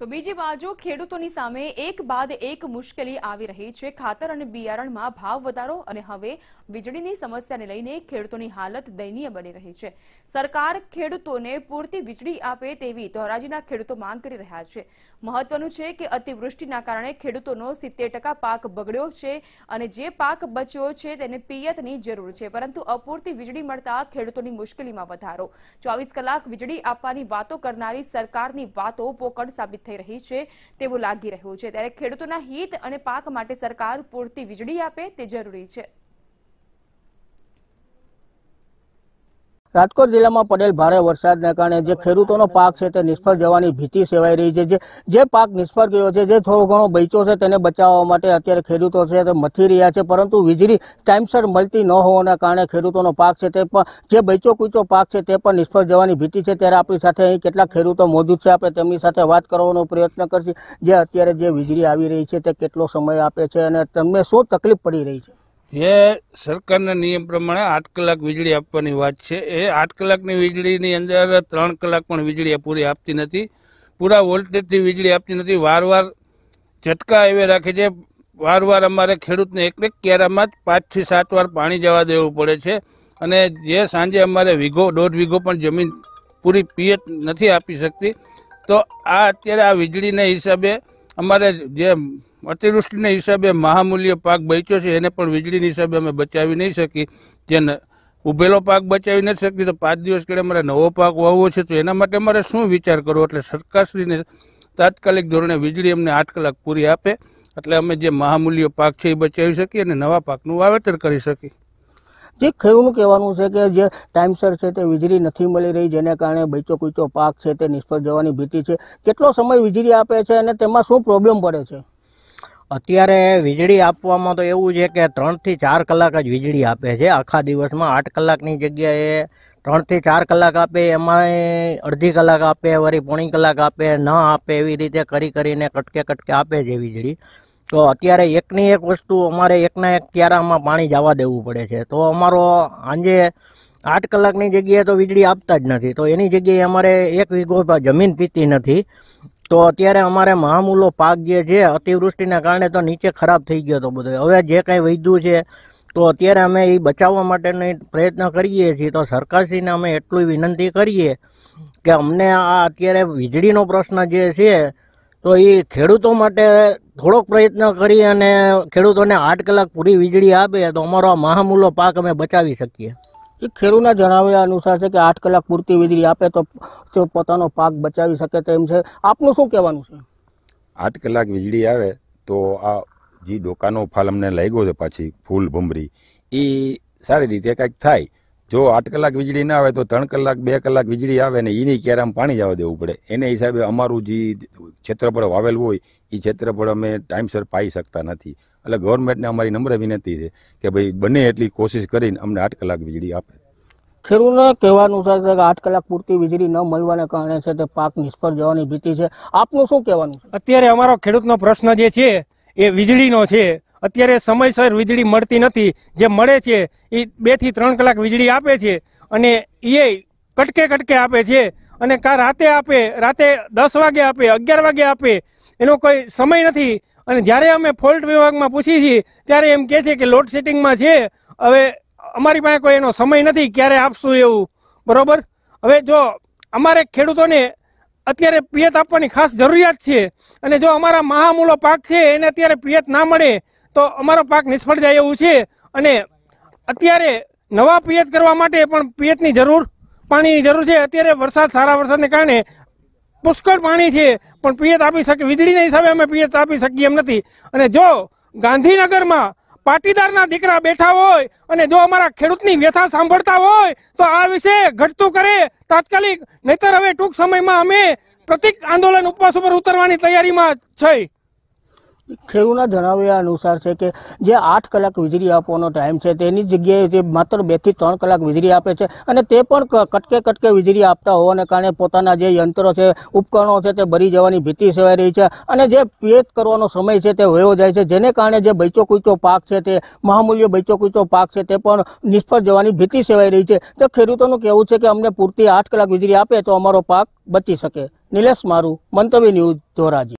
તો બીજી બાજુ ખેડૂતોની સામે એક બાદ એક મુશ્કેલી આવી રહી છે ખાતર અને બિયારણમાં ભાવ વધારો અને હવે વીજળીની સમસ્યાને લઈને ખેડૂતોની હાલત દયનીય બની રહી છે સરકાર ખેડૂતોને પૂરતી વીજળી આપે તેવી ધોરાજીના ખેડૂતો માંગ કરી રહ્યા છે મહત્વનું છે કે અતિવૃષ્ટિના કારણે ખેડૂતોનો સિત્તેર પાક બગડ્યો છે અને જે પાક બચ્યો છે તેને પિયતની જરૂર છે પરંતુ અપૂરતી વીજળી મળતા ખેડૂતોની મુશ્કેલીમાં વધારો ચોવીસ કલાક વીજળી આપવાની વાતો કરનારી સરકારની વાતો પોકળ સાબિત થઈ રહી છે તેવું લાગી રહ્યું છે ત્યારે ખેડૂતોના હિત અને પાક માટે સરકાર પૂરતી વીજળી આપે તે જરૂરી છે રાજકોટ જિલ્લામાં પડેલ ભારે વરસાદને કારણે જે ખેડૂતોનો પાક છે તે નિષ્ફળ જવાની ભીતિ સેવાઈ રહી છે જે પાક નિષ્ફળ ગયો છે જે થોડો ઘણો બચ્યો છે તેને બચાવવા માટે અત્યારે ખેડૂતો છે તે મથી રહ્યા છે પરંતુ વીજળી ટાઈમસર મળતી ન હોવાના કારણે ખેડૂતોનો પાક છે તે પણ જે બચ્યો કૂચો પાક છે તે પણ નિષ્ફળ જવાની ભીતિ છે ત્યારે આપણી સાથે અહીં કેટલાક ખેડૂતો મોજૂદ છે આપણે તેમની સાથે વાત કરવાનો પ્રયત્ન કરશું જે અત્યારે જે વીજળી આવી રહી છે તે કેટલો સમય આપે છે અને તમને શું તકલીફ પડી રહી છે એ સરકારના નિયમ પ્રમાણે આઠ કલાક વીજળી આપવાની વાત છે એ આઠ કલાકની વીજળીની અંદર ત્રણ કલાક પણ વીજળી પૂરી આપતી નથી પૂરા વોલ્ટેજથી વીજળી આપતી નથી વારવાર ઝટકા એવે રાખે છે વારવાર અમારે ખેડૂતને એક એક ક્યારામાં જ પાંચથી સાત વાર પાણી જવા દેવું પડે છે અને જે સાંજે અમારે વીઘો દોઢ વીઘો પણ જમીન પૂરી પિયત નથી આપી શકતી તો આ અત્યારે આ વીજળીના હિસાબે અમારે જે અતિવૃષ્ટિના હિસાબે મહામૂલ્ય પાક બચ્યો છે એને પણ વીજળીના હિસાબે અમે બચાવી નહીં શકી જે ઉભેલો પાક બચાવી નથી શકી તો પાંચ દિવસ કે અમારે નવો પાક વાવવો છે તો એના માટે અમારે શું વિચાર કરવો એટલે સરકારશ્રીને તાત્કાલિક ધોરણે વીજળી અમને આઠ કલાક પૂરી આપે એટલે અમે જે મહામૂલ્ય પાક છે એ બચાવી શકીએ અને નવા પાકનું વાવેતર કરી શકીએ જે ખેડૂતનું કહેવાનું છે કે જે ટાઈમસર છે તે વીજળી નથી મળી રહી જેને કારણે બૈચો કૂચો પાક છે તે નિષ્ફળ જવાની ભીતિ છે કેટલો સમય વીજળી આપે છે અને તેમાં શું પ્રોબ્લેમ પડે છે અત્યારે વીજળી આપવામાં તો એવું છે કે ત્રણથી ચાર કલાક જ વીજળી આપે છે આખા દિવસમાં આઠ કલાકની જગ્યાએ ત્રણથી ચાર કલાક આપે એમાં અડધી કલાક આપે વળી પોણી કલાક આપે ન આપે એવી રીતે કરી કરીને કટકે કટકે આપે છે વીજળી તો અત્યારે એકની એક વસ્તુ અમારે એકના એક ક્યારામાં પાણી જવા દેવું પડે છે તો અમારો આજે આઠ કલાકની જગ્યાએ તો વીજળી આપતા જ નથી તો એની જગ્યાએ અમારે એક વીઘો જમીન પીતી નથી તો અત્યારે અમારે મહામૂલો પાક જે છે અતિવૃષ્ટિના કારણે તો નીચે ખરાબ થઈ ગયો હતો બધો હવે જે કાંઈ વૈધું છે તો અત્યારે અમે એ બચાવવા માટેનો પ્રયત્ન કરીએ છીએ તો સરકારશ્રીને અમે એટલું વિનંતી કરીએ કે અમને આ અત્યારે વીજળીનો પ્રશ્ન જે છે તો એ ખેડૂતો માટે થોડોક પ્રયત્ન કરી અને ખેડૂતોને આઠ કલાક પૂરી વીજળી આપે તો અમારો આ મહામૂલો પાક અમે બચાવી શકીએ એ ખેડૂતના જણાવ્યા અનુસાર છે કે આઠ કલાક પૂરતી વીજળી આપે તો પોતાનો પાક બચાવી શકે તેમ છે આપનું શું કહેવાનું છે આઠ કલાક વીજળી આવે તો આ જે ડોકાનો ફાલ અમને લાગ્યો છે પાછી ફૂલ ભમરી એ સારી રીતે કંઈક થાય જો આઠ કલાક વીજળી ના આવે તો ત્રણ કલાક બે કલાક વીજળી આવે ને એની કેરામ પાણી જવા દેવું પડે એને હિસાબે અમારું જે ક્ષેત્રફળ વાવેલું હોય એ ક્ષેત્રફળ અમે ટાઈમસર પાઈ શકતા નથી એટલે ગવર્મેન્ટને અમારી નમ્ર વિનંતી છે કે ભાઈ બને એટલી કોશિશ કરીને અમને આઠ કલાક વીજળી આપે ખેડૂતના કહેવા અનુસાર છે કે આઠ કલાક પૂરતી વીજળી ન મળવાને કારણે છે તે પાક નિષ્ફળ જવાની ભીતિ છે આપનું શું કહેવાનું અત્યારે અમારો ખેડૂતનો પ્રશ્ન જે છે એ વીજળીનો છે અત્યારે સમયસર વીજળી મળતી નથી જે મળે છે એ બેથી ત્રણ કલાક વીજળી આપે છે અને એ કટકે કટકે આપે છે અને કા રાતે આપે રાતે દસ વાગે આપે અગિયાર વાગે આપે એનો કોઈ સમય નથી અને જ્યારે અમે ફોલ્ટ વિભાગમાં પૂછીએ છીએ ત્યારે એમ કહે છે કે લોડ સેટિંગમાં છે હવે અમારી પાસે કોઈ એનો સમય નથી ક્યારે આપશું એવું બરાબર હવે જો અમારે ખેડૂતોને અત્યારે પિયત આપવાની ખાસ જરૂરિયાત છે અને જો અમારા મહામૂલો પાક છે એને અત્યારે પિયત ના મળે તો અમારો પાક નિષ્ફળ જાય એવું છે અને અત્યારે નવા પિયત કરવા માટે પણ પિયતની જરૂર પાણીની જરૂર છે અત્યારે વરસાદ સારા વરસાદને કારણે પુષ્કળ પાણી છે પણ પિયત આપી શકીએ વીજળીના હિસાબે અમે પિયત આપી શકીએ એમ નથી અને જો ગાંધીનગરમાં પાટીદારના દીકરા બેઠા હોય અને જો અમારા ખેડૂતની વ્યથા સાંભળતા હોય તો આ વિશે ઘટતું કરે તાત્કાલિક નહીતર હવે ટૂંક સમયમાં અમે પ્રતિક આંદોલન ઉપવાસ ઉપર ઉતરવાની તૈયારીમાં છે ખેડૂના જણાવ્યા અનુસાર છે કે જે આઠ કલાક વીજળી આપવાનો ટાઈમ છે તેની જગ્યાએ જે માત્ર બેથી ત્રણ કલાક વીજળી આપે છે અને તે પણ કટકે કટકે વીજળી આપતા હોવાને કારણે પોતાના જે યંત્રો છે ઉપકરણો છે તે ભરી જવાની ભીતિ સેવાઈ રહી છે અને જે પેચ કરવાનો સમય છે તે વયો જાય છે જેને કારણે જે બૈચો કૂચો પાક છે તે મહામૂલ્ય બૈચો કૂચો પાક છે તે પણ નિષ્ફળ જવાની ભીતિ સેવાઈ રહી છે તો ખેડૂતોનું કહેવું છે કે અમને પૂરતી આઠ કલાક વીજળી આપે તો અમારો પાક બચી શકે નિલેશ મારું મંતવ્ય ન્યૂઝ ધોરાજી